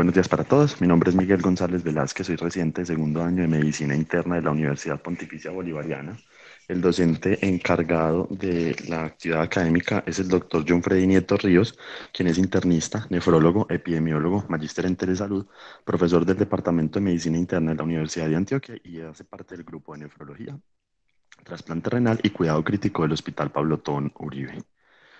buenos días para todos. Mi nombre es Miguel González Velázquez, soy residente de segundo año de Medicina Interna de la Universidad Pontificia Bolivariana. El docente encargado de la actividad académica es el doctor John Freddy Nieto Ríos, quien es internista, nefrólogo, epidemiólogo, magíster en telesalud, profesor del Departamento de Medicina Interna de la Universidad de Antioquia y hace parte del grupo de nefrología, trasplante renal y cuidado crítico del Hospital Pablo Tón Uribe.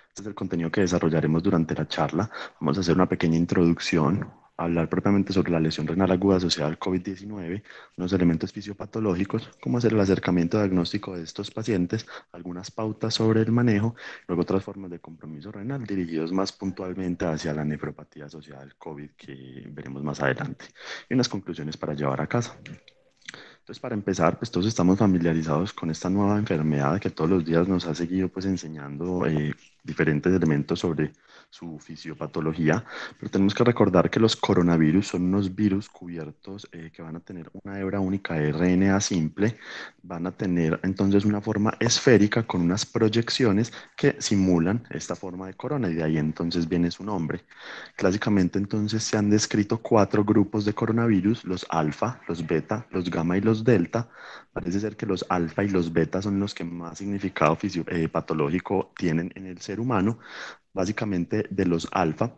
Este es el contenido que desarrollaremos durante la charla. Vamos a hacer una pequeña introducción, hablar propiamente sobre la lesión renal aguda asociada al COVID-19, unos elementos fisiopatológicos, cómo hacer el acercamiento diagnóstico de estos pacientes, algunas pautas sobre el manejo, luego otras formas de compromiso renal dirigidos más puntualmente hacia la nefropatía asociada al COVID que veremos más adelante, y unas conclusiones para llevar a casa. Entonces, para empezar, pues todos estamos familiarizados con esta nueva enfermedad que todos los días nos ha seguido pues enseñando eh, diferentes elementos sobre su fisiopatología, pero tenemos que recordar que los coronavirus son unos virus cubiertos eh, que van a tener una hebra única de RNA simple, van a tener entonces una forma esférica con unas proyecciones que simulan esta forma de corona y de ahí entonces viene su nombre. Clásicamente entonces se han descrito cuatro grupos de coronavirus, los alfa, los beta, los gamma y los delta. Parece ser que los alfa y los beta son los que más significado fisiopatológico eh, tienen en el ser humano, básicamente de los alfa,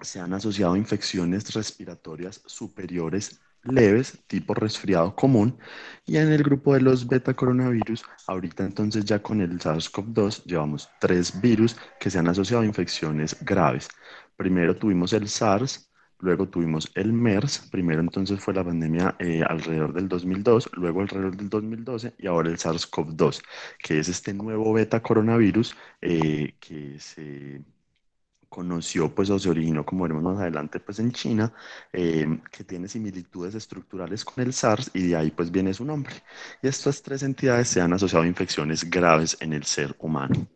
se han asociado infecciones respiratorias superiores leves, tipo resfriado común, y en el grupo de los beta coronavirus, ahorita entonces ya con el SARS-CoV-2 llevamos tres virus que se han asociado a infecciones graves. Primero tuvimos el SARS, Luego tuvimos el MERS, primero entonces fue la pandemia eh, alrededor del 2002, luego alrededor del 2012 y ahora el SARS-CoV-2, que es este nuevo beta coronavirus eh, que se conoció pues o se originó, como veremos más adelante, pues en China, em, que tiene similitudes estructurales con el SARS y de ahí pues viene su nombre. Y estas tres entidades se han asociado a infecciones graves en el ser humano.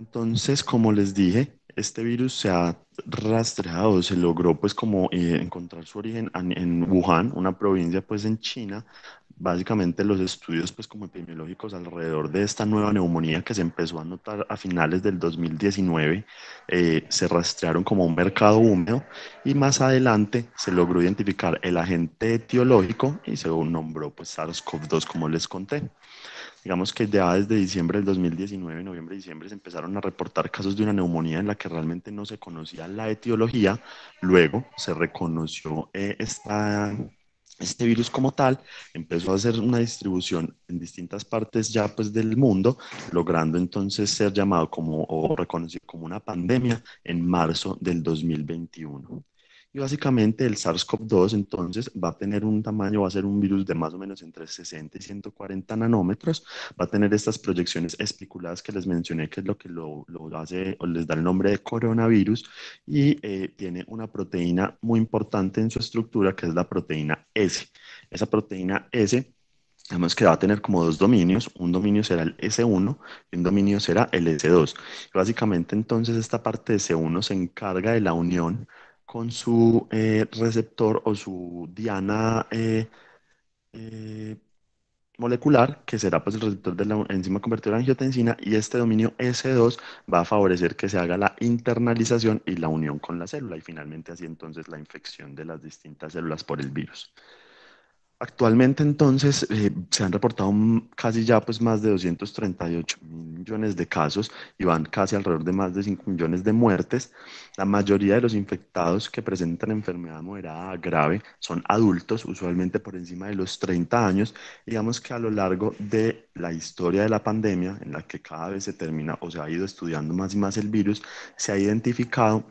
Entonces, como les dije, este virus se ha rastreado, se logró pues como eh, encontrar su origen en, Wuhan, una provincia pues en China. Básicamente los estudios pues como epidemiológicos alrededor de esta nueva neumonía que se empezó a notar a finales del 2019 eh, se rastrearon como un mercado húmedo y más adelante se logró identificar el agente etiológico y se nombró pues SARS-CoV-2 como les conté digamos que ya desde diciembre del 2019, noviembre, diciembre, se empezaron a reportar casos de una neumonía en la que realmente no se conocía la etiología. Luego se reconoció eh, este virus como tal, empezó a hacer una distribución en distintas partes ya pues del mundo, logrando entonces ser llamado como o reconocido como una pandemia en marzo del 2021. Y básicamente el SARS-CoV-2 entonces va a tener un tamaño, va a ser un virus de más o menos entre 60 y 140 nanómetros, va a tener estas proyecciones especuladas que les mencioné, que es lo que lo, hace o les da el nombre de coronavirus, y eh, tiene una proteína muy importante en su estructura, que es la proteína S. Esa proteína S digamos que va a tener como dos dominios, un dominio será el S1 y un dominio será el S2. Básicamente entonces esta parte de S1 se encarga de la unión con su eh, receptor o su diana eh, eh, molecular, que será pues el receptor de la enzima convertidora en angiotensina, y este dominio S2 va a favorecer que se haga la internalización y la unión con la célula, y finalmente así entonces la infección de las distintas células por el virus. Actualmente entonces eh, se han reportado casi ya pues más de 238 millones de casos y van casi alrededor de más de 5 millones de muertes. La mayoría de los infectados que presentan enfermedad moderada grave son adultos, usualmente por encima de los 30 años. Digamos que a lo largo de la historia de la pandemia, en la que cada vez se termina o se ha ido estudiando más y más el virus, se ha identificado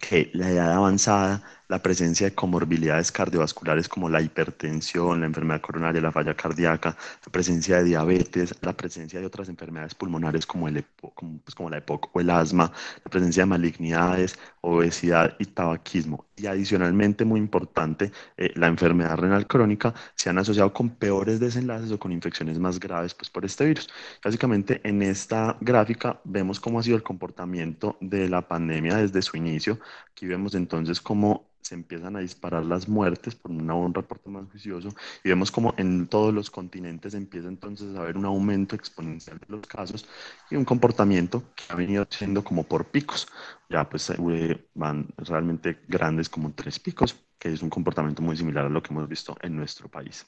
que la edad avanzada, la presencia de comorbilidades cardiovasculares como la hipertensión, la enfermedad coronaria, la falla cardíaca, la presencia de diabetes, la presencia de otras enfermedades pulmonares como, el pues, como, la EPOC o el asma, la presencia de malignidades, obesidad y tabaquismo. Y adicionalmente, muy importante, eh, la enfermedad renal crónica se han asociado con peores desenlaces o con infecciones más graves pues, por este virus. Básicamente, en esta gráfica vemos cómo ha sido el comportamiento de la pandemia desde su inicio. Aquí vemos entonces cómo se empiezan a disparar las muertes por una, un reporte más juicioso y vemos como en todos los continentes empieza entonces a haber un aumento exponencial de los casos y un comportamiento que ha venido siendo como por picos. Ya pues eh, van realmente grandes como tres picos, que es un comportamiento muy similar a lo que hemos visto en nuestro país.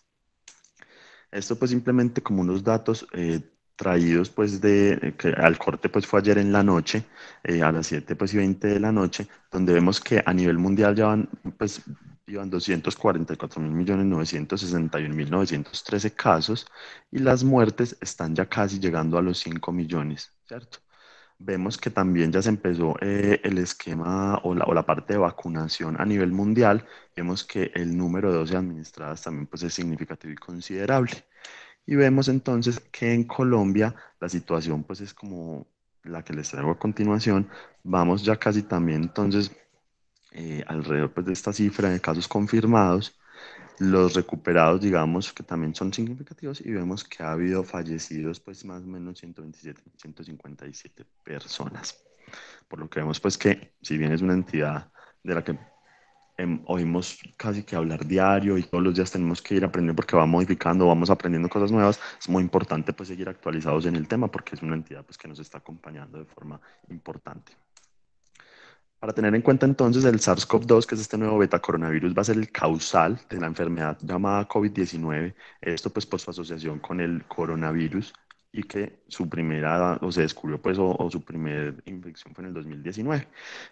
Esto pues simplemente como unos datos eh, traídos pues de, eh, que al corte pues fue ayer en la noche, eh, a las 7 pues y 20 de la noche, donde vemos que a nivel mundial ya van pues iban 244.961.913 casos y las muertes están ya casi llegando a los 5 millones, ¿cierto? Vemos que también ya se empezó eh, el esquema o la, o la, parte de vacunación a nivel mundial. Vemos que el número de dosis administradas también pues, es significativo y considerable. Y vemos entonces que en Colombia la situación pues es como la que les traigo a continuación. Vamos ya casi también entonces eh, alrededor pues, de esta cifra de casos confirmados, los recuperados digamos que también son significativos y vemos que ha habido fallecidos pues más o menos 127, 157 personas. Por lo que vemos pues que si bien es una entidad de la que Em, oímos casi que hablar diario y todos los días tenemos que ir aprendiendo porque va modificando, vamos aprendiendo cosas nuevas, es muy importante pues seguir actualizados en el tema porque es una entidad pues que nos está acompañando de forma importante. Para tener en cuenta entonces el SARS-CoV-2, que es este nuevo beta coronavirus, va a ser el causal de la enfermedad llamada COVID-19. Esto pues por su asociación con el coronavirus y que su primera, o se descubrió pues, o, su primera infección fue en el 2019.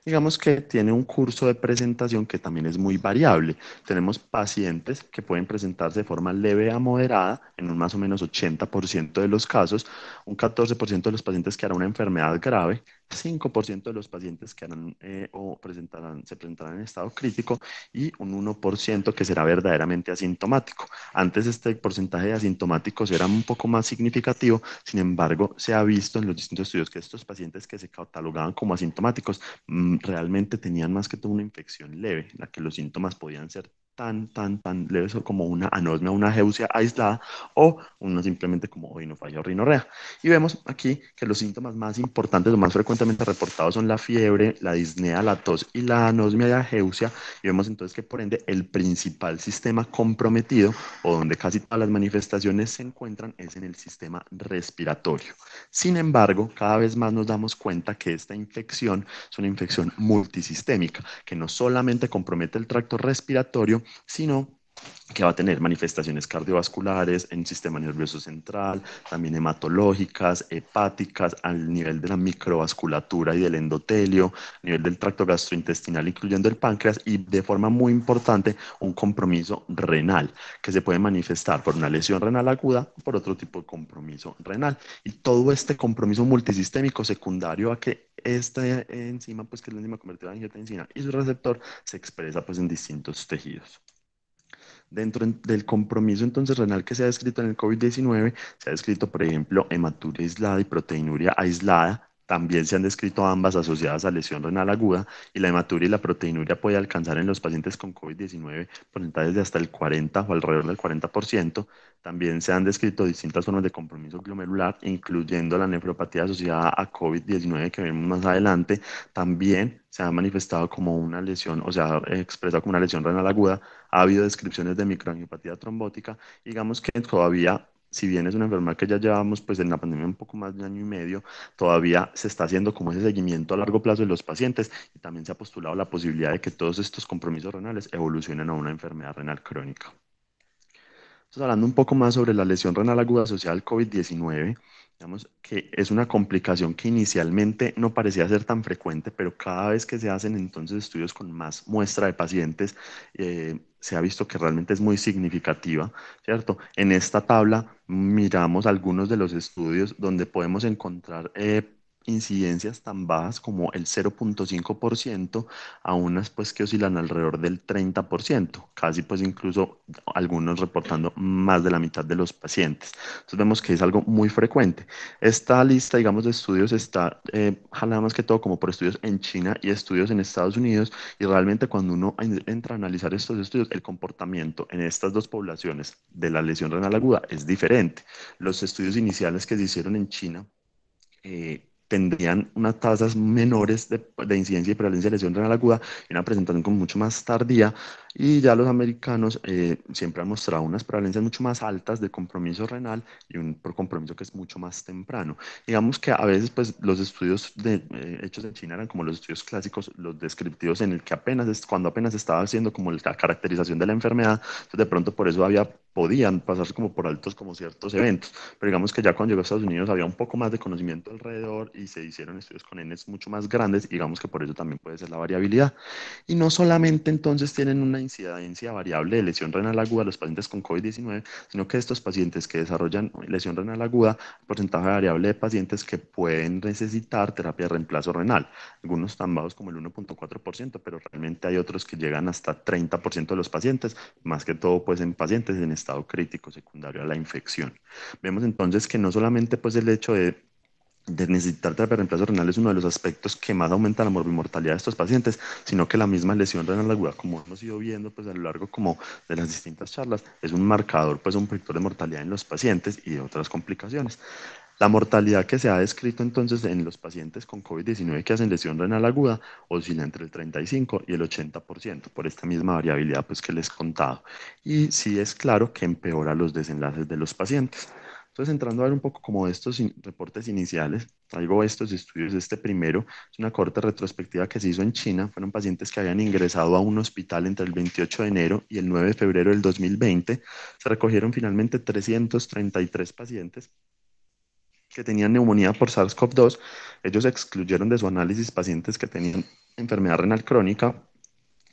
Digamos que tiene un curso de presentación que también es muy variable. Tenemos pacientes que pueden presentarse de forma leve a moderada, en un más o menos 80% de los casos, un 14% de los pacientes que hará una enfermedad grave, 5% de los pacientes que eh, o presentarán, se presentarán en estado crítico y un 1% que será verdaderamente asintomático. Antes este porcentaje de asintomáticos era un poco más significativo, sin embargo, se ha visto en los distintos estudios que estos pacientes que se catalogaban como asintomáticos mm, realmente tenían más que todo una infección leve, en la que los síntomas podían ser tan, tan, tan leves como una anosmia, ah, una geusia aislada o una simplemente como odinofagia o rinorrea. Y vemos aquí que los síntomas más importantes o más frecuentemente reportados son la fiebre, la disnea, la tos y la anosmia y la geusia. Y vemos entonces que por ende el principal sistema comprometido o donde casi todas las manifestaciones se encuentran es en el sistema respiratorio. Sin embargo, cada vez más nos damos cuenta que esta infección es una infección multisistémica que no solamente compromete el tracto respiratorio, sino que va a tener manifestaciones cardiovasculares en sistema nervioso central, también hematológicas, hepáticas, al nivel de la microvasculatura y del endotelio, a nivel del tracto gastrointestinal, incluyendo el páncreas, y de forma muy importante un compromiso renal, que se puede manifestar por una lesión renal aguda o por otro tipo de compromiso renal. Y todo este compromiso multisistémico secundario a que esta enzima, pues que es la enzima convertida en angiotensina, y su receptor se expresa pues en distintos tejidos. Dentro del compromiso entonces renal que se ha descrito en el COVID-19, se ha descrito, por ejemplo, hematuria aislada y proteinuria aislada también se han descrito ambas asociadas a lesión renal aguda y la hematuria y la proteinuria puede alcanzar en los pacientes con COVID-19 porcentajes de hasta el 40 o alrededor del 40%. También se han descrito distintas formas de compromiso glomerular, incluyendo la nefropatía asociada a COVID-19 que vemos más adelante. También se ha manifestado como una lesión, o sea, expresado como una lesión renal aguda. Ha habido descripciones de microangiopatía trombótica. Digamos que todavía si bien es una enfermedad que ya llevamos pues en la pandemia un poco más de año y medio, todavía se está haciendo como ese seguimiento a largo plazo de los pacientes y también se ha postulado la posibilidad de que todos estos compromisos renales evolucionen a una enfermedad renal crónica. Entonces, hablando un poco más sobre la lesión renal aguda asociada al COVID-19, Digamos que es una complicación que inicialmente no parecía ser tan frecuente, pero cada vez que se hacen entonces estudios con más muestra de pacientes, eh, se ha visto que realmente es muy significativa, ¿cierto? En esta tabla miramos algunos de los estudios donde podemos encontrar eh, incidencias tan bajas como el 0.5% a unas pues que oscilan alrededor del 30%, casi pues incluso algunos reportando más de la mitad de los pacientes. Entonces vemos que es algo muy frecuente. Esta lista, digamos, de estudios está eh, jalada más que todo como por estudios en China y estudios en Estados Unidos y realmente cuando uno entra a analizar estos estudios, el comportamiento en estas dos poblaciones de la lesión renal aguda es diferente. Los estudios iniciales que se hicieron en China eh, tendrían unas tasas menores de, incidencia y prevalencia de lesión renal aguda y una presentación como mucho más tardía. Y ya los americanos eh, siempre han mostrado unas prevalencias mucho más altas de compromiso renal y un por compromiso que es mucho más temprano. Digamos que a veces pues, los estudios de, eh, hechos en China eran como los estudios clásicos, los descriptivos, en el que apenas, cuando apenas estaba haciendo como la caracterización de la enfermedad, entonces de pronto por eso había podían pasar como por altos como ciertos eventos, pero digamos que ya cuando llegó a Estados Unidos había un poco más de conocimiento alrededor y se hicieron estudios con Ns mucho más grandes, digamos que por eso también puede ser la variabilidad. Y no solamente entonces tienen una incidencia variable de lesión renal aguda los pacientes con COVID-19, sino que estos pacientes que desarrollan lesión renal aguda, porcentaje variable de pacientes que pueden necesitar terapia de reemplazo renal, algunos tan bajos como el 1.4%, pero realmente hay otros que llegan hasta 30% de los pacientes, más que todo pues en pacientes en estado crítico secundario a la infección. Vemos entonces que no solamente pues el hecho de necesitar terapia de reemplazo renal es uno de los aspectos que más aumenta la morbimortalidad de estos pacientes, sino que la misma lesión renal aguda, como hemos ido viendo pues, a lo largo como de las distintas charlas, es un marcador, pues un predictor de mortalidad en los pacientes y de otras complicaciones. La mortalidad que se ha descrito entonces en los pacientes con COVID-19 que hacen lesión renal aguda oscila entre el 35 y el 80% por esta misma variabilidad pues, que les he contado. Y sí es claro que empeora los desenlaces de los pacientes. Entonces, entrando a ver un poco como estos reportes iniciales, traigo estos estudios. Este primero es una corte retrospectiva que se hizo en China. Fueron pacientes que habían ingresado a un hospital entre el 28 de enero y el 9 de febrero del 2020. Se recogieron finalmente 333 pacientes que tenían neumonía por SARS-CoV-2, ellos excluyeron de su análisis pacientes que tenían enfermedad renal crónica,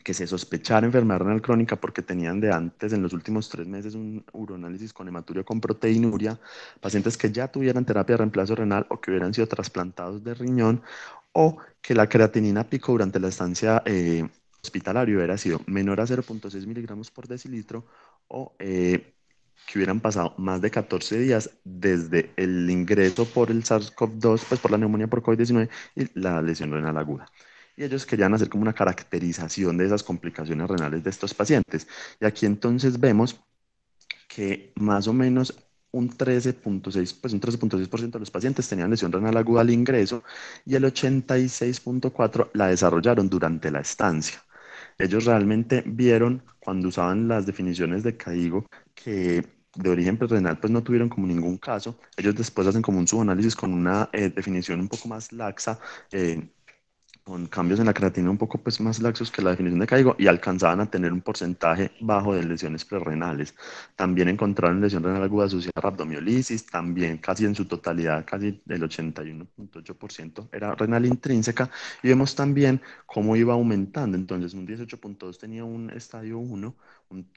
que se sospechara enfermedad renal crónica porque tenían de antes, en los últimos tres meses, un uroanálisis con hematuria con proteinuria, pacientes que ya tuvieran terapia de reemplazo renal o que hubieran sido trasplantados de riñón o que la creatinina pico durante la estancia eh, hospitalaria hubiera sido menor a 0.6 miligramos por decilitro o... Eh, que hubieran pasado más de 14 días desde el ingreso por el SARS-CoV-2, pues por la neumonía por COVID-19 y la lesión renal aguda. Y ellos querían hacer como una caracterización de esas complicaciones renales de estos pacientes. Y aquí entonces vemos que más o menos un 13.6% pues un 13.6% de los pacientes tenían lesión renal aguda al ingreso y el 86.4% la desarrollaron durante la estancia. Ellos realmente vieron cuando usaban las definiciones de caigo que de origen preterrenal pues no tuvieron como ningún caso. Ellos después hacen como un subanálisis con una eh, definición un poco más laxa. Eh, con cambios en la creatina un poco pues, más laxos que la definición de caigo y alcanzaban a tener un porcentaje bajo de lesiones prerrenales. También encontraron lesión renal aguda asociada a rabdomiolisis, también casi en su totalidad, casi el 81.8% era renal intrínseca y vemos también cómo iba aumentando. Entonces un 18.2 tenía un estadio 1,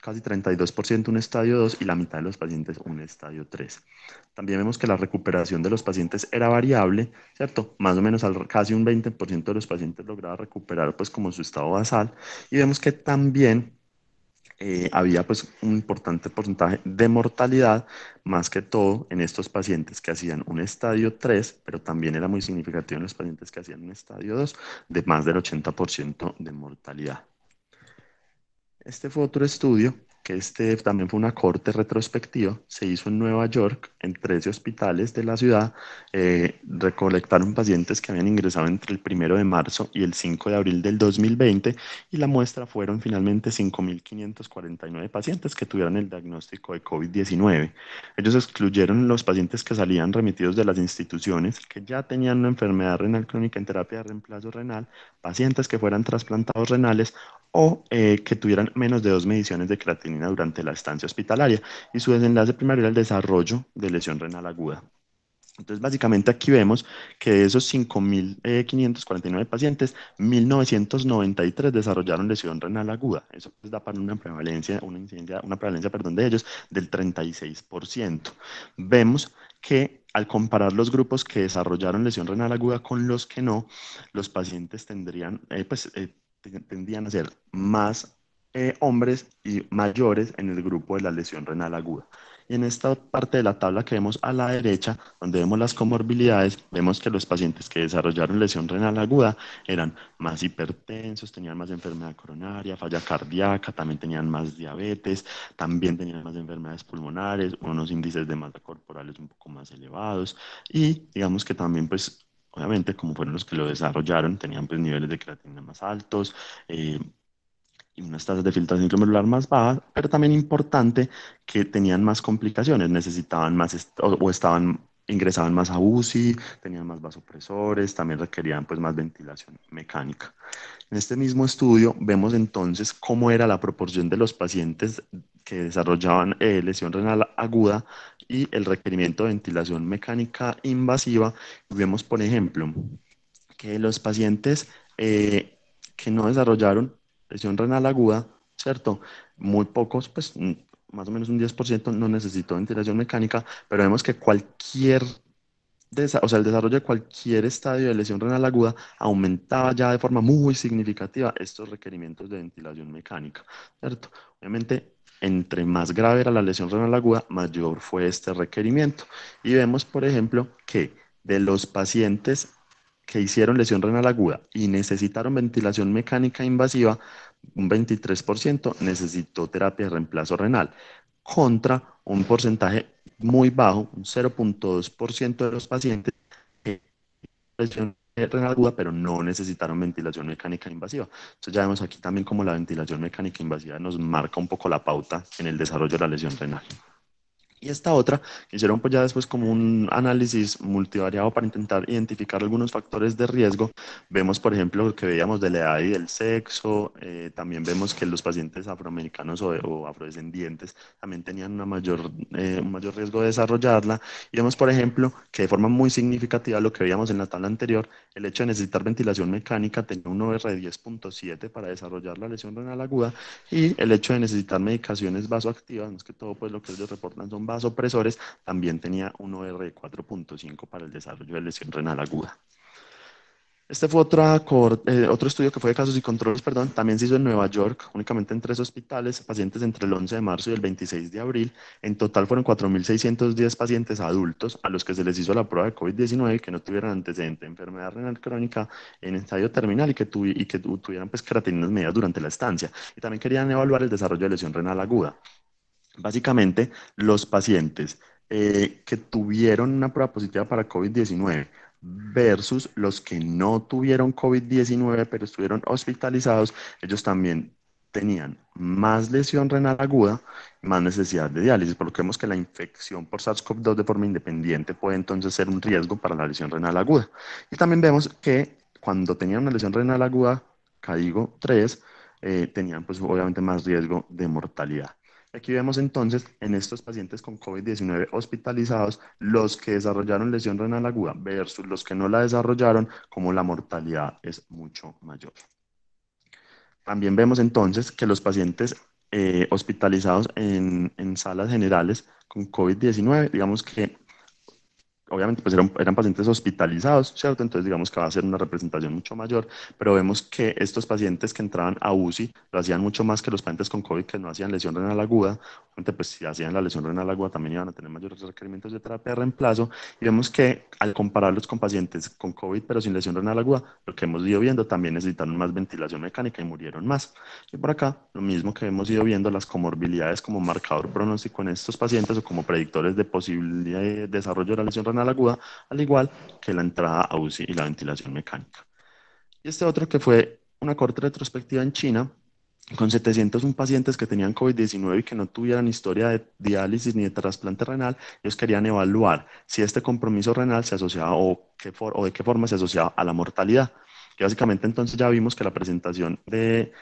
casi 32% un estadio 2 y la mitad de los pacientes un estadio 3. También vemos que la recuperación de los pacientes era variable, ¿cierto? Más o menos casi un 20% de los pacientes lograba recuperar pues como su estado basal y vemos que también eh, había pues un importante porcentaje de mortalidad, más que todo en estos pacientes que hacían un estadio 3, pero también era muy significativo en los pacientes que hacían un estadio 2, de más del 80% de mortalidad. Este fue otro estudio, que este también fue una corte retrospectiva, se hizo en Nueva York, en 13 hospitales de la ciudad, eh, recolectaron pacientes que habían ingresado entre el 1 de marzo y el 5 de abril del 2020 y la muestra fueron finalmente 5.549 pacientes que tuvieron el diagnóstico de COVID-19. Ellos excluyeron los pacientes que salían remitidos de las instituciones, que ya tenían una enfermedad renal crónica en terapia de reemplazo renal, pacientes que fueran trasplantados renales o eh, que tuvieran menos de dos mediciones de creatinina durante la estancia hospitalaria y su desenlace primario era el desarrollo de lesión renal aguda. Entonces, básicamente aquí vemos que de esos 5.549 eh, pacientes, 1.993 desarrollaron lesión renal aguda. Eso pues, da para una prevalencia, una incidencia, una prevalencia, perdón, de ellos del 36%. Vemos que al comparar los grupos que desarrollaron lesión renal aguda con los que no, los pacientes tendrían, eh, pues, tendían a ser más eh, hombres y mayores en el grupo de la lesión renal aguda. Y en esta parte de la tabla que vemos a la derecha, donde vemos las comorbilidades, vemos que los pacientes que desarrollaron lesión renal aguda eran más hipertensos, tenían más enfermedad coronaria, falla cardíaca, también tenían más diabetes, también tenían más enfermedades pulmonares, unos índices de masa corporales un poco más elevados y digamos que también pues obviamente como fueron los que lo desarrollaron, tenían pues niveles de creatina más altos eh, y unas tasas de filtración glomerular más bajas, pero también importante que tenían más complicaciones, necesitaban más o, estaban ingresaban más a UCI, tenían más vasopresores, también requerían pues más ventilación mecánica. En este mismo estudio vemos entonces cómo era la proporción de los pacientes que desarrollaban eh, lesión renal aguda y el requerimiento de ventilación mecánica invasiva. Vemos, por ejemplo, que los pacientes eh, que no desarrollaron lesión renal aguda, ¿cierto? Muy pocos, pues mm, más o menos un 10% no necesitó ventilación mecánica, pero vemos que cualquier o sea, el desarrollo de cualquier estadio de lesión renal aguda aumentaba ya de forma muy significativa estos requerimientos de ventilación mecánica, ¿cierto? Obviamente, entre más grave era la lesión renal aguda, mayor fue este requerimiento. Y vemos, por ejemplo, que de los pacientes que hicieron lesión renal aguda y necesitaron ventilación mecánica invasiva, un 23% necesitó terapia de reemplazo renal, contra un porcentaje muy bajo, un 0.2% de los pacientes que lesión renal aguda, pero no necesitaron ventilación mecánica invasiva. Entonces ya vemos aquí también como la ventilación mecánica invasiva nos marca un poco la pauta en el desarrollo de la lesión renal. Y esta otra, hicieron pues ya después como un análisis multivariado para intentar identificar algunos factores de riesgo. Vemos, por ejemplo, lo que veíamos de la edad y del sexo. Eh, también vemos que los pacientes afroamericanos o, afrodescendientes también tenían una mayor, eh, un mayor riesgo de desarrollarla. Y vemos, por ejemplo, que de forma muy significativa lo que veíamos en la tabla anterior, el hecho de necesitar ventilación mecánica tenía un OR de 10.7 para desarrollar la lesión renal aguda y el hecho de necesitar medicaciones vasoactivas, más que todo pues lo que ellos reportan son opresores, también tenía un OR 4.5 para el desarrollo de lesión renal aguda. Este fue otra, eh, otro estudio que fue de casos y controles, perdón, también se hizo en Nueva York, únicamente en tres hospitales, pacientes entre el 11 de marzo y el 26 de abril. En total fueron 4.610 pacientes adultos a los que se les hizo la prueba de COVID-19 que no tuvieran antecedente de enfermedad renal crónica en estadio terminal y que, tuvieran pues, medias durante la estancia. Y también querían evaluar el desarrollo de lesión renal aguda. Básicamente, los pacientes eh, que tuvieron una prueba positiva para COVID-19 versus los que no tuvieron COVID-19 pero estuvieron hospitalizados, ellos también tenían más lesión renal aguda, más necesidad de diálisis, por lo que vemos que la infección por SARS-CoV-2 de forma independiente puede entonces ser un riesgo para la lesión renal aguda. Y también vemos que cuando tenían una lesión renal aguda, CADIGO 3, eh, tenían pues obviamente más riesgo de mortalidad. Aquí vemos entonces en estos pacientes con COVID-19 hospitalizados los que desarrollaron lesión renal aguda versus los que no la desarrollaron, como la mortalidad es mucho mayor. También vemos entonces que los pacientes eh, hospitalizados en salas generales con COVID-19, digamos que obviamente pues eran, pacientes hospitalizados, ¿cierto? Entonces digamos que va a ser una representación mucho mayor, pero vemos que estos pacientes que entraban a UCI lo hacían mucho más que los pacientes con COVID que no hacían lesión renal aguda, obviamente pues si hacían la lesión renal aguda también iban a tener mayores requerimientos de terapia de reemplazo y vemos que al compararlos con pacientes con COVID pero sin lesión renal aguda, lo que hemos ido viendo también necesitaron más ventilación mecánica y murieron más. Y por acá lo mismo que hemos ido viendo las comorbilidades como marcador pronóstico en estos pacientes o como predictores de posibilidad de desarrollo de la lesión renal aguda, al igual que la entrada a UCI y la ventilación mecánica. Y este otro que fue una corte retrospectiva en China con 701 pacientes que tenían COVID-19 y que no tuvieran historia de diálisis ni de trasplante renal, ellos querían evaluar si este compromiso renal se asociaba o, de qué forma se asociaba a la mortalidad. Y básicamente entonces ya vimos que la presentación de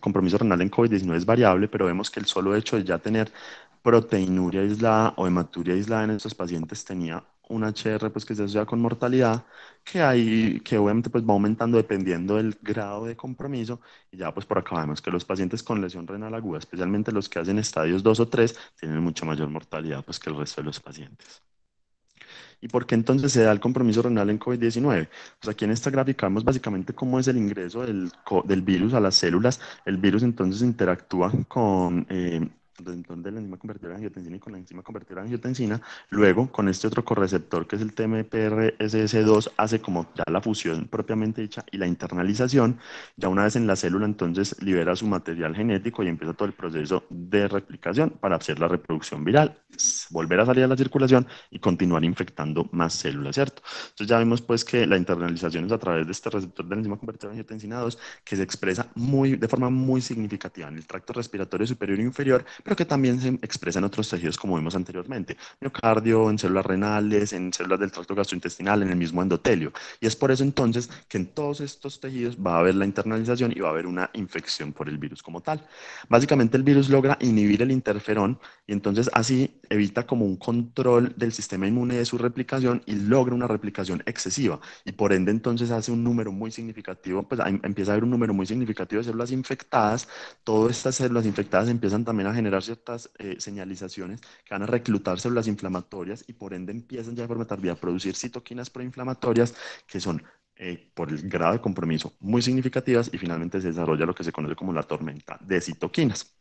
compromiso renal en COVID-19 es variable, pero vemos que el solo hecho de ya tener proteinuria aislada o hematuria aislada en estos pacientes tenía un HR pues, que se asocia con mortalidad, que, hay, que obviamente pues, va aumentando dependiendo del grado de compromiso. Y ya pues por acá vemos que los pacientes con lesión renal aguda, especialmente los que hacen estadios 2 o 3, tienen mucha mayor mortalidad pues, que el resto de los pacientes. ¿Y por qué entonces se da el compromiso renal en COVID-19? Pues aquí en esta gráfica vemos básicamente cómo es el ingreso del, virus a las células. El virus entonces interactúa con eh, de la enzima convertidora de angiotensina y con la enzima convertidora de angiotensina. Luego, con este otro correceptor que es el TMPRSS2, hace como ya la fusión propiamente dicha y la internalización. Ya una vez en la célula, entonces libera su material genético y empieza todo el proceso de replicación para hacer la reproducción viral, volver a salir a la circulación y continuar infectando más células, ¿cierto? Entonces ya vemos pues que la internalización es a través de este receptor de la enzima convertidora de angiotensina 2 que se expresa muy, de forma muy significativa en el tracto respiratorio superior e inferior, pero que también se expresa en otros tejidos como vimos anteriormente, miocardio, en células renales, en células del tracto gastrointestinal, en el mismo endotelio. Y es por eso entonces que en todos estos tejidos va a haber la internalización y va a haber una infección por el virus como tal. Básicamente el virus logra inhibir el interferón y entonces así evita como un control del sistema inmune de su replicación y logra una replicación excesiva y por ende entonces hace un número muy significativo, pues empieza a haber un número muy significativo de células infectadas, todas estas células infectadas empiezan también a generar ciertas eh, señalizaciones que van a reclutar células inflamatorias y por ende empiezan ya de forma tardía a producir citoquinas proinflamatorias que son eh, por el grado de compromiso muy significativas y finalmente se desarrolla lo que se conoce como la tormenta de citoquinas.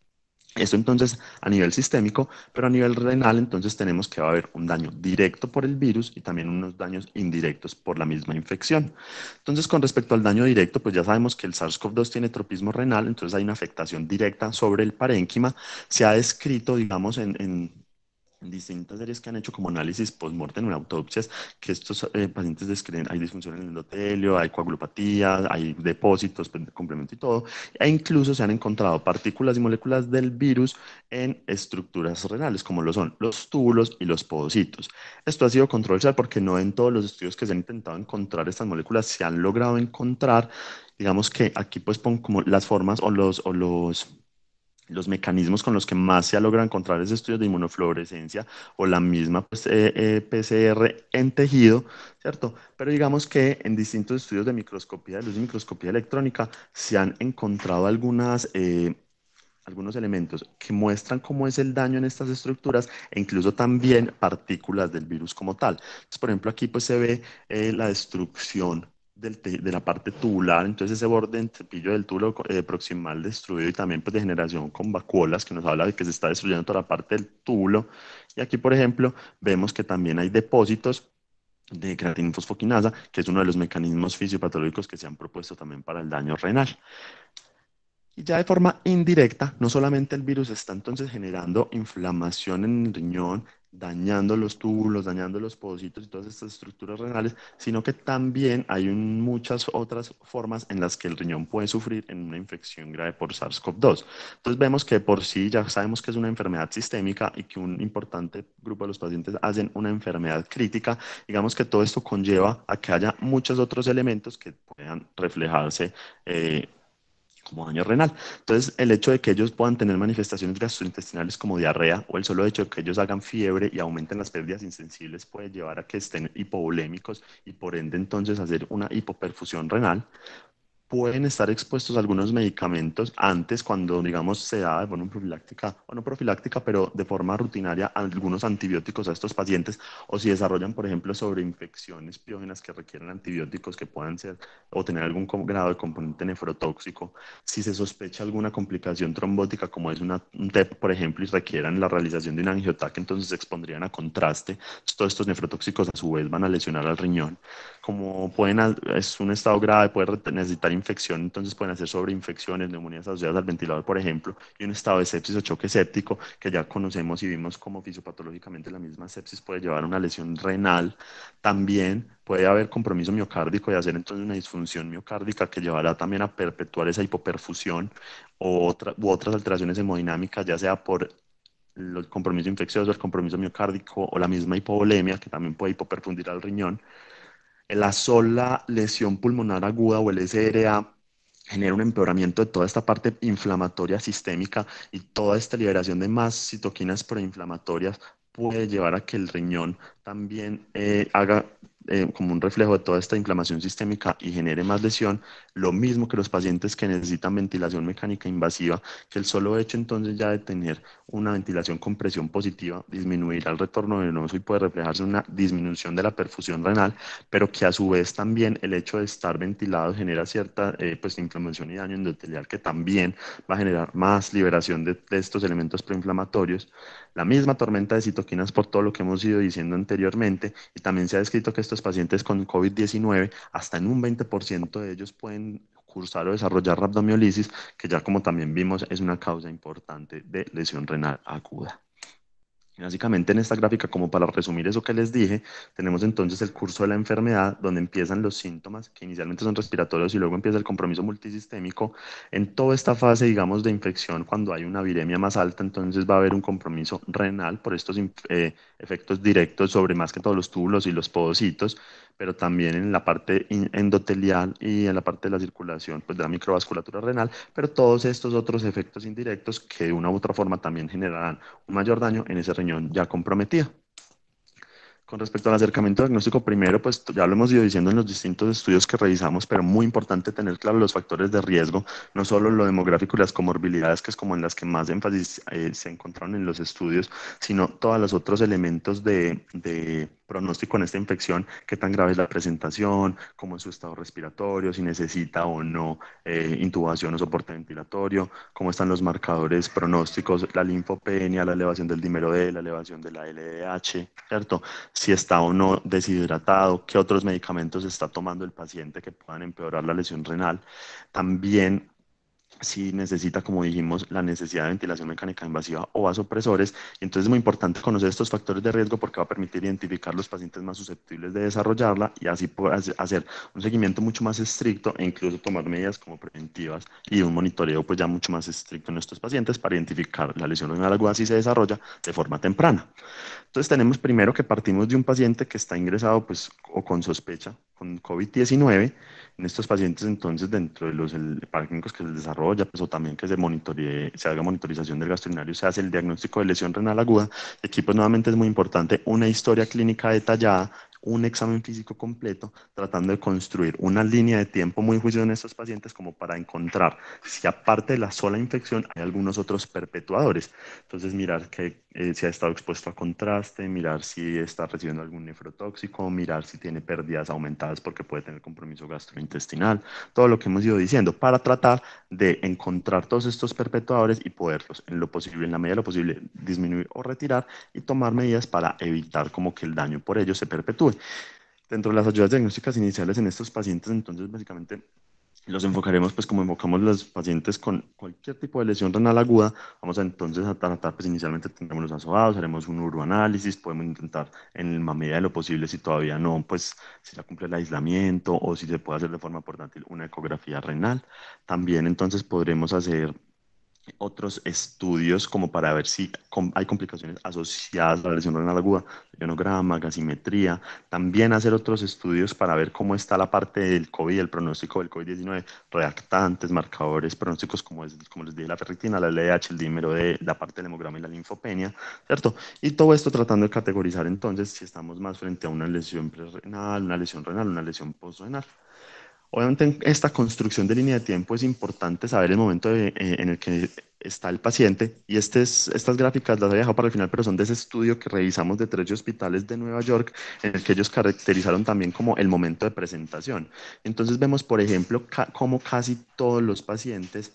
Esto entonces a nivel sistémico, pero a nivel renal entonces tenemos que va a haber un daño directo por el virus y también unos daños indirectos por la misma infección. Entonces con respecto al daño directo, pues ya sabemos que el SARS-CoV-2 tiene tropismo renal, entonces hay una afectación directa sobre el parénquima. Se ha descrito, digamos, en, en distintas áreas que han hecho como análisis post-mortem en autopsias, que estos eh, pacientes describen, hay disfunción en el endotelio, hay coagulopatía, hay depósitos, pues, complemento y todo, e incluso se han encontrado partículas y moléculas del virus en estructuras renales, como lo son los túbulos y los podocitos. Esto ha sido controversial porque no en todos los estudios que se han intentado encontrar estas moléculas se han logrado encontrar, digamos que aquí pues pongo como las formas o los... O los los mecanismos con los que más se ha logrado encontrar es estudios de inmunofluorescencia o la misma PCR pues, eh, eh, en tejido, ¿cierto? Pero digamos que en distintos estudios de microscopía de luz y microscopía electrónica se han encontrado eh, algunos elementos que muestran cómo es el daño en estas estructuras e incluso también partículas del virus como tal. por ejemplo, aquí pues se ve la destrucción de la parte tubular, entonces ese borde entre del túbulo eh, proximal destruido y también pues, de generación con vacuolas, que nos habla de que se está destruyendo toda la parte del túbulo. Y aquí, por ejemplo, vemos que también hay depósitos de creatin fosfoquinasa, que es uno de los mecanismos fisiopatológicos que se han propuesto también para el daño renal. Y ya de forma indirecta, no solamente el virus está entonces generando inflamación en el riñón, dañando los túbulos, dañando los podocitos y todas estas estructuras renales, sino que también hay muchas otras formas en las que el riñón puede sufrir en una infección grave por SARS-CoV-2. Entonces vemos que por sí ya sabemos que es una enfermedad sistémica y que un importante grupo de los pacientes hacen una enfermedad crítica. Digamos que todo esto conlleva a que haya muchos otros elementos que puedan reflejarse eh, como daño renal. Entonces, el hecho de que ellos puedan tener manifestaciones gastrointestinales como diarrea o el solo hecho de que ellos hagan fiebre y aumenten las pérdidas insensibles puede llevar a que estén hipovolémicos y por ende entonces hacer una hipoperfusión renal pueden estar expuestos algunos medicamentos antes cuando, digamos, se da de forma profiláctica o no profiláctica, pero de forma rutinaria algunos antibióticos a estos pacientes o si desarrollan, por ejemplo, sobreinfecciones piógenas que requieren antibióticos que puedan ser o tener algún grado de componente nefrotóxico, si se sospecha alguna complicación trombótica como es una, un TEP, por ejemplo, y requieran la realización de un angiotac, entonces se expondrían a contraste. Todos estos nefrotóxicos a su vez van a lesionar al riñón como pueden, es un estado grave, puede necesitar infección, entonces pueden hacer sobreinfecciones, neumonías asociadas al ventilador, por ejemplo, y un estado de sepsis o choque séptico, que ya conocemos y vimos como fisiopatológicamente la misma sepsis puede llevar a una lesión renal. También puede haber compromiso miocárdico y hacer entonces una disfunción miocárdica que llevará también a perpetuar esa hipoperfusión o u otras alteraciones hemodinámicas, ya sea por el compromiso infeccioso, el compromiso miocárdico o la misma hipovolemia, que también puede hipoperfundir al riñón. La sola lesión pulmonar aguda o el SRA genera un empeoramiento de toda esta parte inflamatoria sistémica y toda esta liberación de más citoquinas proinflamatorias puede llevar a que el riñón también eh, haga eh, como un reflejo de toda esta inflamación sistémica y genere más lesión, lo mismo que los pacientes que necesitan ventilación mecánica invasiva, que el solo hecho entonces ya de tener una ventilación con presión positiva disminuirá el retorno venoso y puede reflejarse una disminución de la perfusión renal, pero que a su vez también el hecho de estar ventilado genera cierta eh, pues, inflamación y daño endotelial que también va a generar más liberación de, estos elementos preinflamatorios, la misma tormenta de citoquinas por todo lo que hemos ido diciendo anteriormente y también se ha descrito que estos pacientes con COVID-19, hasta en un 20% de ellos pueden cursar o desarrollar rhabdomiolisis, que ya como también vimos es una causa importante de lesión renal aguda básicamente en esta gráfica, como para resumir eso que les dije, tenemos entonces el curso de la enfermedad, donde empiezan los síntomas, que inicialmente son respiratorios y luego empieza el compromiso multisistémico. En toda esta fase, digamos, de infección, cuando hay una viremia más alta, entonces va a haber un compromiso renal por estos eh, efectos directos sobre más que todos los túbulos y los podocitos pero también en la parte endotelial y en la parte de la circulación pues, de la microvasculatura renal, pero todos estos otros efectos indirectos que de una u otra forma también generarán un mayor daño en ese riñón ya comprometido. Con respecto al acercamiento diagnóstico, primero, pues ya lo hemos ido diciendo en los distintos estudios que revisamos, pero muy importante tener claro los factores de riesgo, no solo lo demográfico y las comorbilidades, que es como en las que más énfasis eh, se encontraron en los estudios, sino todos los otros elementos de pronóstico en esta infección, qué tan grave es la presentación, cómo es su estado respiratorio, si necesita o no eh, intubación o soporte ventilatorio, cómo están los marcadores pronósticos, la linfopenia, la elevación del dimero D, la elevación de la LDH, ¿cierto? Si está o no deshidratado, qué otros medicamentos está tomando el paciente que puedan empeorar la lesión renal. También si necesita, como dijimos, la necesidad de ventilación mecánica invasiva o vasopresores. Entonces es muy importante conocer estos factores de riesgo porque va a permitir identificar los pacientes más susceptibles de desarrollarla y así poder hacer un seguimiento mucho más estricto e incluso tomar medidas como preventivas y un monitoreo pues ya mucho más estricto en estos pacientes para identificar la lesión renal aguda si se desarrolla de forma temprana. Entonces tenemos primero que partimos de un paciente que está ingresado pues o con sospecha con COVID-19. En estos pacientes entonces dentro de los parámetros que se desarrollan ya pasó también que se monitoree, se haga monitorización del gastrinario, se hace el diagnóstico de lesión renal aguda. Aquí, nuevamente es muy importante una historia clínica detallada, un examen físico completo, tratando de construir una línea de tiempo muy juicio en estos pacientes como para encontrar si aparte de la sola infección hay algunos otros perpetuadores. Entonces, mirar que eh, si ha estado expuesto a contraste, mirar si está recibiendo algún nefrotóxico, mirar si tiene pérdidas aumentadas porque puede tener compromiso gastrointestinal, todo lo que hemos ido diciendo, para tratar de encontrar todos estos perpetuadores y poderlos, en lo posible, en la medida de lo posible, disminuir o retirar y tomar medidas para evitar como que el daño por ellos se perpetúe. Dentro de las ayudas diagnósticas iniciales en estos pacientes, entonces básicamente los enfocaremos, pues como enfocamos los pacientes con cualquier tipo de lesión renal aguda, vamos entonces a tratar, pues inicialmente tendremos los asobados, haremos un uroanálisis, podemos intentar en la medida de lo posible, si todavía no, pues si la cumple el aislamiento o si se puede hacer de forma portátil una ecografía renal. También entonces podremos hacer otros estudios como para ver si hay complicaciones asociadas a la lesión renal aguda, ionograma, gasimetría, también hacer otros estudios para ver cómo está la parte del COVID, el pronóstico del COVID-19, reactantes, marcadores, pronósticos como, como les dije, la ferritina, la LDH, el dímero de la parte del hemograma y la linfopenia, ¿cierto? Y todo esto tratando de categorizar entonces si estamos más frente a una lesión renal, una lesión renal, una lesión postrenal. Obviamente en esta construcción de línea de tiempo es importante saber el momento eh, en el que está el paciente y este estas gráficas las he dejado para el final, pero son de ese estudio que revisamos de tres hospitales de Nueva York en el que ellos caracterizaron también como el momento de presentación. Entonces vemos, por ejemplo, como cómo casi todos los pacientes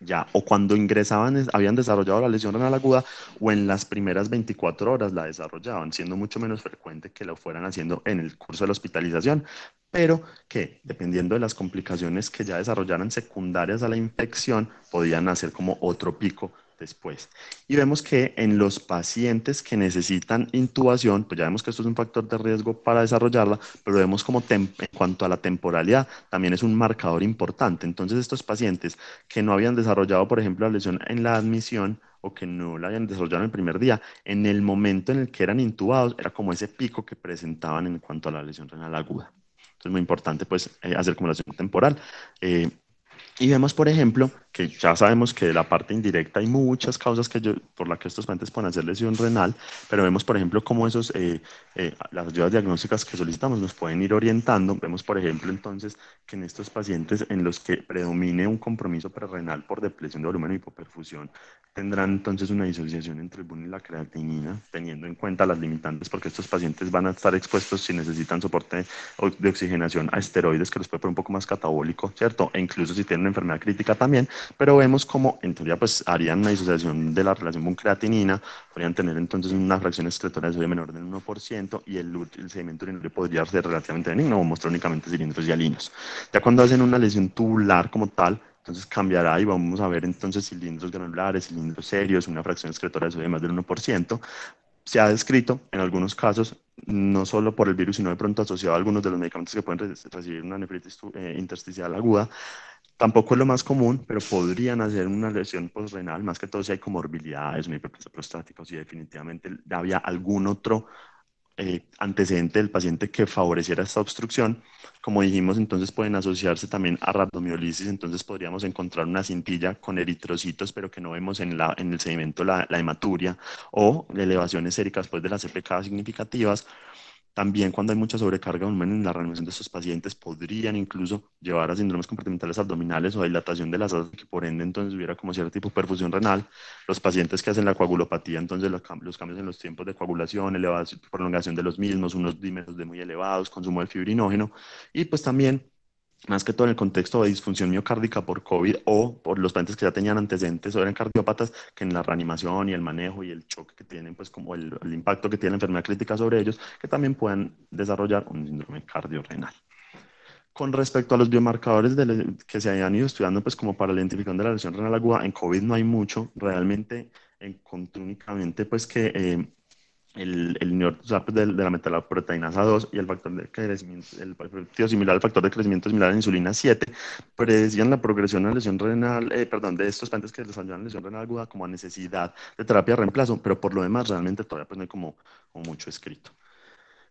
ya o cuando ingresaban habían desarrollado la lesión renal aguda o en las primeras 24 horas la desarrollaban, siendo mucho menos frecuente que lo fueran haciendo en el curso de la hospitalización, pero que dependiendo de las complicaciones que ya desarrollaran secundarias a la infección, podían hacer como otro pico después. Y vemos que en los pacientes que necesitan intubación, pues ya vemos que esto es un factor de riesgo para desarrollarla, pero vemos como en cuanto a la temporalidad también es un marcador importante. Entonces estos pacientes que no habían desarrollado, por ejemplo, la lesión en la admisión o que no la habían desarrollado en el primer día, en el momento en el que eran intubados, era como ese pico que presentaban en cuanto a la lesión renal aguda. Es muy importante, pues, eh, hacer acumulación temporal. Eh, y vemos, por ejemplo, que ya sabemos que de la parte indirecta hay muchas causas que por las que estos pacientes pueden hacer lesión renal, pero vemos, por ejemplo, cómo esos, eh, eh, las ayudas diagnósticas que solicitamos nos pueden ir orientando. Vemos, por ejemplo, entonces, que en estos pacientes en los que predomine un compromiso prerrenal por depresión de volumen o hipoperfusión, tendrán entonces una disociación entre el y la creatinina, teniendo en cuenta las limitantes, porque estos pacientes van a estar expuestos si necesitan soporte de oxigenación a esteroides, que los puede poner un poco más catabólico, ¿cierto? E incluso si tienen una enfermedad crítica también, pero vemos cómo en teoría pues harían una disociación de la relación con creatinina, podrían tener entonces una fracción excretora de sodio menor del 1% y el, sedimento urinario podría ser relativamente benigno o mostrar únicamente cilindros hialinos. Ya cuando hacen una lesión tubular como tal, entonces cambiará y vamos a ver entonces cilindros granulares, cilindros serios, una fracción excretora de sodio más del 1%. Se ha descrito en algunos casos, no solo por el virus, sino de pronto asociado a algunos de los medicamentos que pueden recibir una nefritis eh, intersticial aguda, Tampoco es lo más común, pero podrían hacer una lesión postrenal, más que todo si hay comorbilidades, un prostática, si definitivamente había algún otro eh, antecedente del paciente que favoreciera esta obstrucción. Como dijimos, entonces pueden asociarse también a rhabdomiolisis, entonces podríamos encontrar una cintilla con eritrocitos, pero que no vemos en, la, en el sedimento la, hematuria, o elevaciones séricas después de las FK significativas, también cuando hay mucha sobrecarga de en la reanimación de estos pacientes podrían incluso llevar a síndromes compartimentales abdominales o a dilatación de las asas, que por ende entonces hubiera como cierto tipo de perfusión renal. Los pacientes que hacen la coagulopatía, entonces los, cambios en los tiempos de coagulación, elevación, prolongación de los mismos, unos dímeros de muy elevados, consumo de fibrinógeno. Y pues también más que todo en el contexto de disfunción miocárdica por COVID o por los pacientes que ya tenían antecedentes o eran cardiópatas, que en la reanimación y el manejo y el choque que tienen, pues como el, impacto que tiene la enfermedad crítica sobre ellos, que también puedan desarrollar un síndrome cardiorrenal. Con respecto a los biomarcadores que se hayan ido estudiando, pues como para la identificación de la lesión renal aguda, en COVID no hay mucho, realmente encontré únicamente pues que... Eh, el, el pues, de, la la a 2 y el factor de crecimiento, el, similar al factor de crecimiento similar a la insulina 7, predecían la progresión a lesión renal, eh, perdón, de estos pacientes que les ayudan a lesión renal aguda como a necesidad de terapia de reemplazo, pero por lo demás realmente todavía pues, no hay como, como mucho escrito.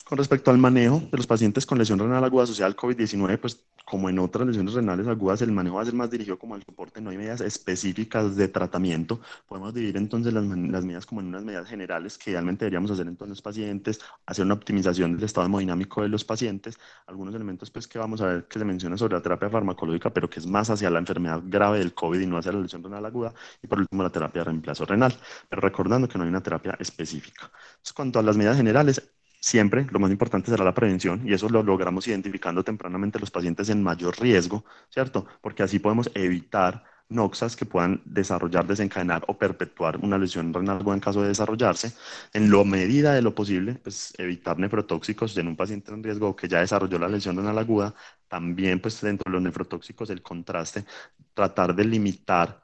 Con respecto al manejo de los pacientes con lesión renal aguda asociada al COVID-19, pues como en otras lesiones renales agudas, el manejo va a ser más dirigido como al soporte, no hay medidas específicas de tratamiento. Podemos dividir entonces las, medidas como en unas medidas generales que realmente deberíamos hacer en todos los pacientes, hacer una optimización del estado hemodinámico de los pacientes, algunos elementos pues que vamos a ver que se menciona sobre la terapia farmacológica, pero que es más hacia la enfermedad grave del COVID y no hacia la lesión renal aguda, y por último la terapia de reemplazo renal, pero recordando que no hay una terapia específica. Entonces, cuanto a las medidas generales, siempre lo más importante será la prevención y eso lo logramos identificando tempranamente los pacientes en mayor riesgo, ¿cierto? Porque así podemos evitar noxas que puedan desarrollar, desencadenar o perpetuar una lesión renal aguda en caso de desarrollarse, en lo medida de lo posible, pues evitar nefrotóxicos en un paciente en riesgo que ya desarrolló la lesión renal aguda, también pues dentro de los nefrotóxicos el contraste, tratar de limitar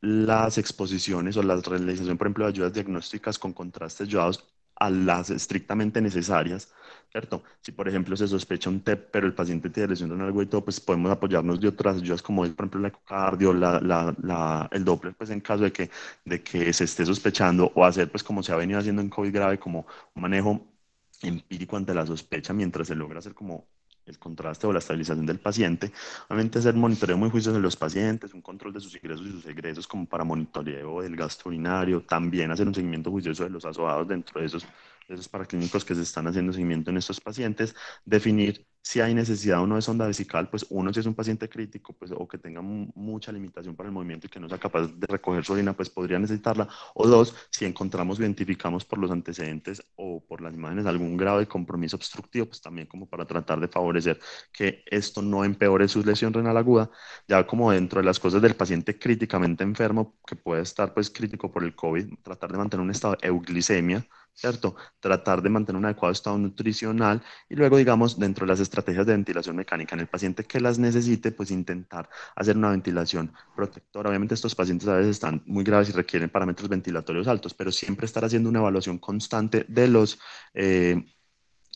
las exposiciones o la realización, por ejemplo, de ayudas diagnósticas con contrastes ayudados a las estrictamente necesarias, ¿cierto? Si, por ejemplo, se sospecha un TEP, pero el paciente tiene lesión en algo y todo, pues podemos apoyarnos de otras ayudas como por ejemplo, la ecocardio, la, la, el Doppler, pues en caso de que, de que se esté sospechando o hacer, pues como se ha venido haciendo en COVID grave, como un manejo empírico ante la sospecha mientras se logra hacer como el contraste o la estabilización del paciente. Obviamente hacer monitoreo muy juicioso de los pacientes, un control de sus ingresos y sus egresos como para monitoreo del gasto urinario, también hacer un seguimiento juicioso de los asobados dentro de esos, de esos paraclínicos que se están haciendo seguimiento en estos pacientes, definir si hay necesidad o no de sonda vesical, pues uno si es un paciente crítico pues, o que tenga mucha limitación para el movimiento y que no sea capaz de recoger su orina, pues podría necesitarla. O dos, si encontramos identificamos por los antecedentes o por las imágenes algún grado de compromiso obstructivo, pues también como para tratar de favorecer que esto no empeore su lesión renal aguda, ya como dentro de las cosas del paciente críticamente enfermo, que puede estar pues crítico por el COVID, tratar de mantener un estado de euglicemia, ¿cierto? Tratar de mantener un adecuado estado nutricional y luego, digamos, dentro de las estrategias de ventilación mecánica en el paciente que las necesite, pues intentar hacer una ventilación protectora. Obviamente estos pacientes a veces están muy graves y requieren parámetros ventilatorios altos, pero siempre estar haciendo una evaluación constante de los... Eh,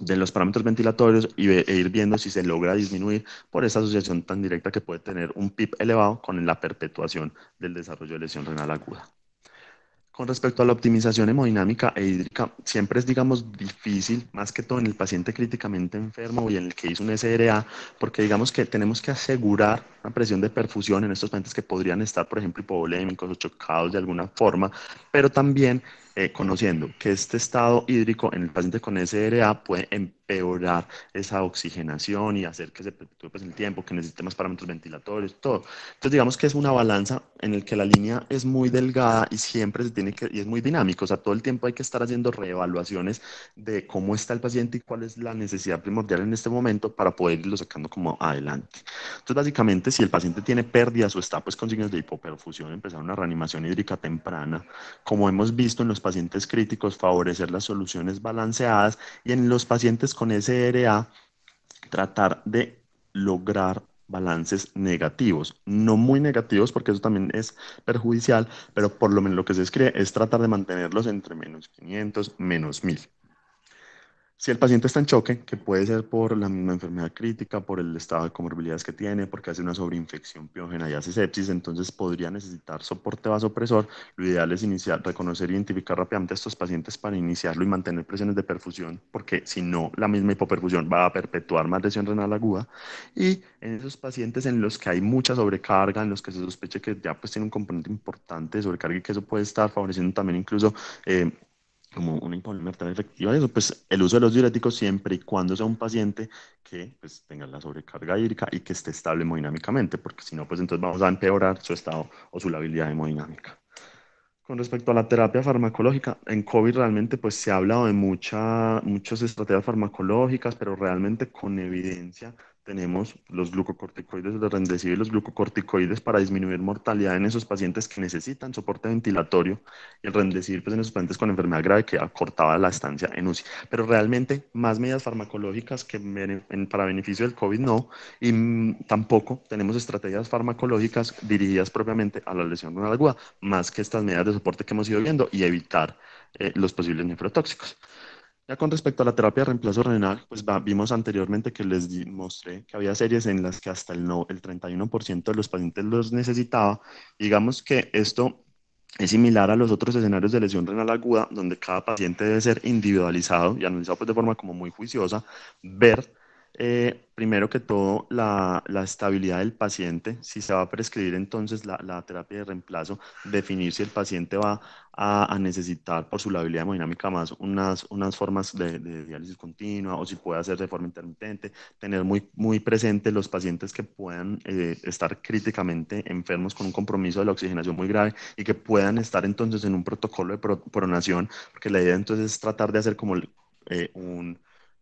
de los parámetros ventilatorios y e ir viendo si se logra disminuir por esa asociación tan directa que puede tener un PIB elevado con la perpetuación del desarrollo de lesión renal aguda. Con respecto a la optimización hemodinámica e hídrica, siempre es, digamos, difícil, más que todo en el paciente críticamente enfermo y en el que hizo un SRA, porque digamos que tenemos que asegurar la presión de perfusión en estos pacientes que podrían estar, por ejemplo, hipovolémicos o chocados de alguna forma, pero también eh, conociendo que este estado hídrico en el paciente con SRA puede empeorar esa oxigenación y hacer que se perpetúe pues, el tiempo, que necesite más parámetros ventilatorios, todo. Entonces, digamos que es una balanza en la que la línea es muy delgada y siempre se tiene que, y es muy dinámico, o sea, todo el tiempo hay que estar haciendo reevaluaciones de cómo está el paciente y cuál es la necesidad primordial en este momento para poder irlo sacando como adelante. Entonces, básicamente, si el paciente tiene pérdidas o está pues con signos de hipoperfusión, empezar una reanimación hídrica temprana, como hemos visto en los pacientes pacientes críticos favorecer las soluciones balanceadas y en los pacientes con SRA tratar de lograr balances negativos, no muy negativos porque eso también es perjudicial, pero por lo menos lo que se escribe es tratar de mantenerlos entre menos 500, menos 1000. Si el paciente está en choque, que puede ser por la misma enfermedad crítica, por el estado de comorbilidades que tiene, porque hace una sobreinfección piógena y hace sepsis, entonces podría necesitar soporte vasopresor. Lo ideal es iniciar, reconocer e identificar rápidamente a estos pacientes para iniciarlo y mantener presiones de perfusión, porque si no, la misma hipoperfusión va a perpetuar más lesión renal aguda. Y en esos pacientes en los que hay mucha sobrecarga, en los que se sospeche que ya pues tiene un componente importante de sobrecarga y que eso puede estar favoreciendo también incluso... Eh, como una inmunidad tan efectiva eso, pues el uso de los diuréticos siempre y cuando sea un paciente que pues, tenga la sobrecarga hídrica y que esté estable hemodinámicamente, porque si no, pues entonces vamos a empeorar su estado o su labilidad hemodinámica. Con respecto a la terapia farmacológica, en COVID realmente pues se ha hablado de mucha, muchas estrategias farmacológicas, pero realmente con evidencia tenemos los glucocorticoides de rendecir y los glucocorticoides para disminuir mortalidad en esos pacientes que necesitan soporte ventilatorio y el pues, en esos pacientes con enfermedad grave que acortaba la estancia en UCI. Pero realmente más medidas farmacológicas que para beneficio del COVID no y mm, tampoco tenemos estrategias farmacológicas dirigidas propiamente a la lesión una aguda, más que estas medidas de soporte que hemos ido viendo y evitar eh, los posibles nefrotóxicos. Ya con respecto a la terapia de reemplazo renal, pues vimos anteriormente que les mostré que había series en las que hasta el, no, el 31% de los pacientes los necesitaba. Digamos que esto es similar a los otros escenarios de lesión renal aguda, donde cada paciente debe ser individualizado y analizado pues, de forma como muy juiciosa, ver eh, primero que todo, la, estabilidad del paciente. Si se va a prescribir entonces la, terapia de reemplazo, definir si el paciente va a, necesitar por su labilidad hemodinámica más unas, unas formas de, diálisis continua o si puede hacer de forma intermitente. Tener muy, muy presente los pacientes que puedan eh, estar críticamente enfermos con un compromiso de la oxigenación muy grave y que puedan estar entonces en un protocolo de pronación, porque la idea entonces es tratar de hacer como eh, un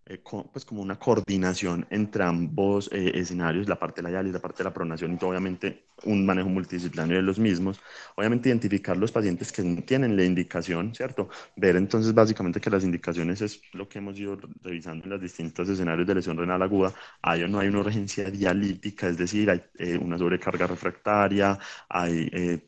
eh, pues como una coordinación entre ambos eh, escenarios, la parte de la diálisis, la parte de la pronación y obviamente un manejo multidisciplinario de los mismos. Obviamente identificar los pacientes que no tienen la indicación, ¿cierto? Ver entonces básicamente que las indicaciones es lo que hemos ido revisando en los distintos escenarios de lesión renal aguda. Hay o no hay una urgencia dialítica, es decir, hay eh, una sobrecarga refractaria, hay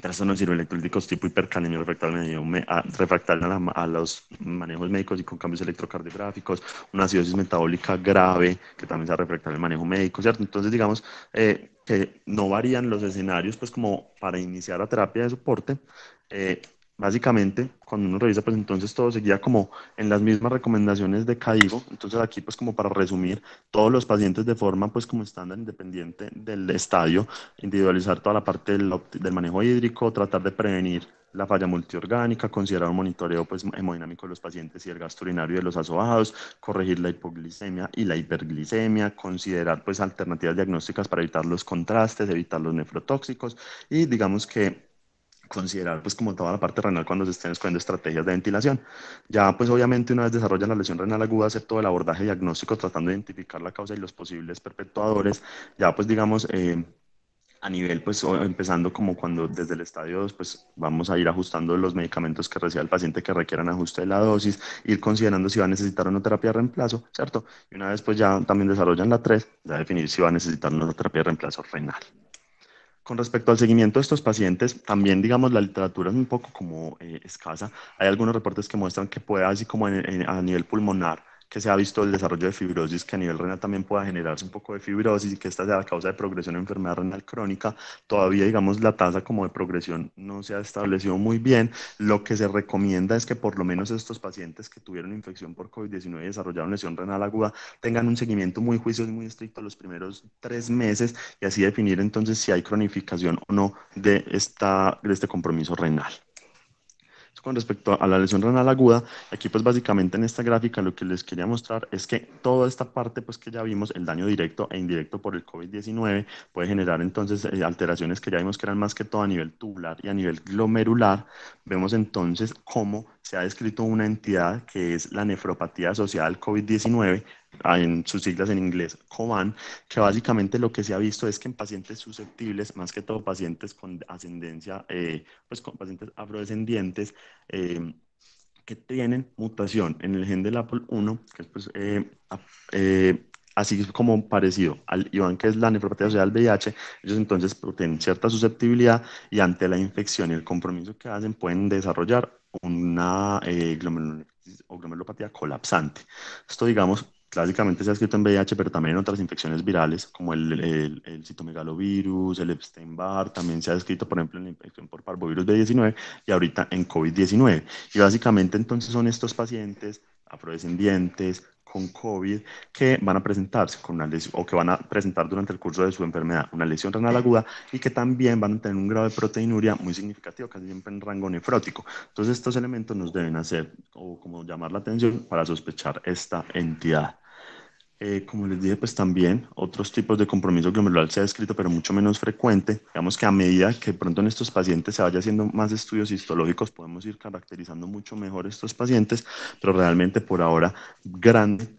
trastornos electrolíticos tipo hipercalemia refractal a, a, los manejos médicos y con cambios electrocardiográficos, una acidosis metabólica grave que también se en el manejo médico, ¿cierto? Entonces, digamos eh, que no varían los escenarios, pues como para iniciar la terapia de soporte, eh, básicamente, cuando uno revisa, pues entonces todo seguía como en las mismas recomendaciones de CAIGO. Entonces aquí, pues como para resumir, todos los pacientes de forma, pues como estándar independiente del estadio, individualizar toda la parte del, manejo hídrico, tratar de prevenir la falla multiorgánica, considerar un monitoreo pues, hemodinámico de los pacientes y el gasto de los asobados, corregir la hipoglicemia y la hiperglicemia, considerar pues, alternativas diagnósticas para evitar los contrastes, evitar los nefrotóxicos y digamos que considerar pues como toda la parte renal cuando se estén escogiendo estrategias de ventilación. Ya pues obviamente una vez desarrollan la lesión renal aguda, hacer todo el abordaje diagnóstico tratando de identificar la causa y los posibles perpetuadores, ya pues digamos... Eh, a nivel, pues empezando como cuando desde el estadio 2, pues vamos a ir ajustando los medicamentos que reciba el paciente que requieran ajuste de la dosis, ir considerando si va a necesitar una terapia de reemplazo, ¿cierto? Y una vez pues ya también desarrollan la 3, ya definir si va a necesitar una terapia de reemplazo renal. Con respecto al seguimiento de estos pacientes, también, digamos, la literatura es un poco como eh, escasa. Hay algunos reportes que muestran que puede, así como a nivel pulmonar, que se ha visto el desarrollo de fibrosis, que a nivel renal también pueda generarse un poco de fibrosis y que esta sea la causa de progresión de enfermedad renal crónica. Todavía, digamos, la tasa como de progresión no se ha establecido muy bien. Lo que se recomienda es que por lo menos estos pacientes que tuvieron infección por COVID-19 y desarrollaron lesión renal aguda tengan un seguimiento muy juicioso y muy estricto los primeros tres meses y así definir entonces si hay cronificación o no de, esta, de este compromiso renal con respecto a la lesión renal aguda, aquí pues básicamente en esta gráfica lo que les quería mostrar es que toda esta parte pues que ya vimos, el daño directo e indirecto por el COVID-19 puede generar entonces eh, alteraciones que ya vimos que eran más que todo a nivel tubular y a nivel glomerular. Vemos entonces cómo se ha descrito una entidad que es la nefropatía asociada al COVID-19 en sus siglas en inglés, COVAN, que básicamente lo que se ha visto es que en pacientes susceptibles, más que todo pacientes con ascendencia, eh, pues con pacientes afrodescendientes, eh, que tienen mutación en el gen del APOL1, que es pues, eh, así como parecido al Iván, que es la nefropatía social VIH, ellos entonces tienen cierta susceptibilidad y ante la infección y el compromiso que hacen pueden desarrollar una glomerulopatía colapsante. Esto, digamos, Básicamente se ha escrito en VIH, pero también en otras infecciones virales, como el, el, citomegalovirus, el Epstein-Barr, también se ha escrito, por ejemplo, en la infección por parvovirus B19 y ahorita en COVID-19. Y básicamente entonces son estos pacientes afrodescendientes, con COVID que van a presentarse con una o que van a presentar durante el curso de su enfermedad una lesión renal aguda y que también van a tener un grado de proteinuria muy significativo, casi siempre en rango nefrótico. Entonces estos elementos nos deben hacer o como llamar la atención para sospechar esta entidad. Eh, como les dije, pues también otros tipos de compromiso glomerular se ha descrito, pero mucho menos frecuente. Digamos que a medida que pronto en estos pacientes se vaya haciendo más estudios histológicos, podemos ir caracterizando mucho mejor estos pacientes, pero realmente por ahora, grandes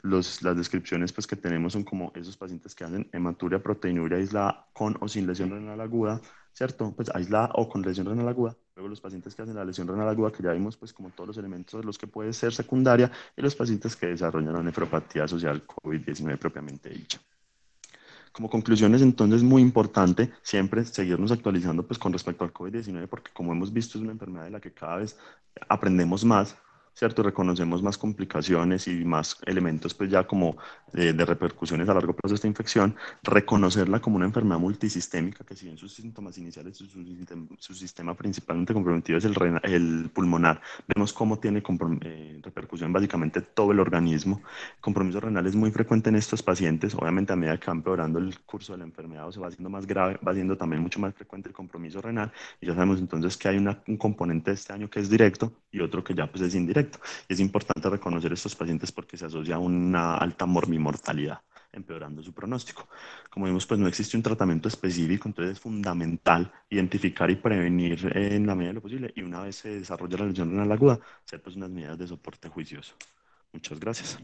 las descripciones pues, que tenemos son como esos pacientes que hacen hematuria, proteinuria aislada con o sin lesión renal aguda, ¿cierto? Pues aislada o con lesión renal aguda, Luego los pacientes que hacen la lesión renal aguda, que ya vimos pues como todos los elementos de los que puede ser secundaria, y los pacientes que desarrollan la nefropatía social COVID-19 propiamente dicha. Como conclusiones, entonces, muy importante siempre seguirnos actualizando pues, con respecto al COVID-19, porque como hemos visto es una enfermedad de la que cada vez aprendemos más, ¿cierto? reconocemos más complicaciones y más elementos, pues ya como eh, de, repercusiones a largo plazo de esta infección, reconocerla como una enfermedad multisistémica, que si bien sus síntomas iniciales, su, sistema principalmente comprometido es el, el pulmonar, vemos cómo tiene eh, repercusión básicamente todo el organismo. compromiso renal es muy frecuente en estos pacientes, obviamente a medida que va empeorando el curso de la enfermedad o se va haciendo más grave, va siendo también mucho más frecuente el compromiso renal, y ya sabemos entonces que hay un componente de este año que es directo y otro que ya pues es indirecto es importante reconocer estos pacientes porque se asocia a una alta mormimortalidad, empeorando su pronóstico. Como vimos, pues no existe un tratamiento específico, entonces es fundamental identificar y prevenir en la medida de lo posible. Y una vez se desarrolla la lesión renal aguda, hacer pues unas medidas de soporte juicioso. Muchas gracias.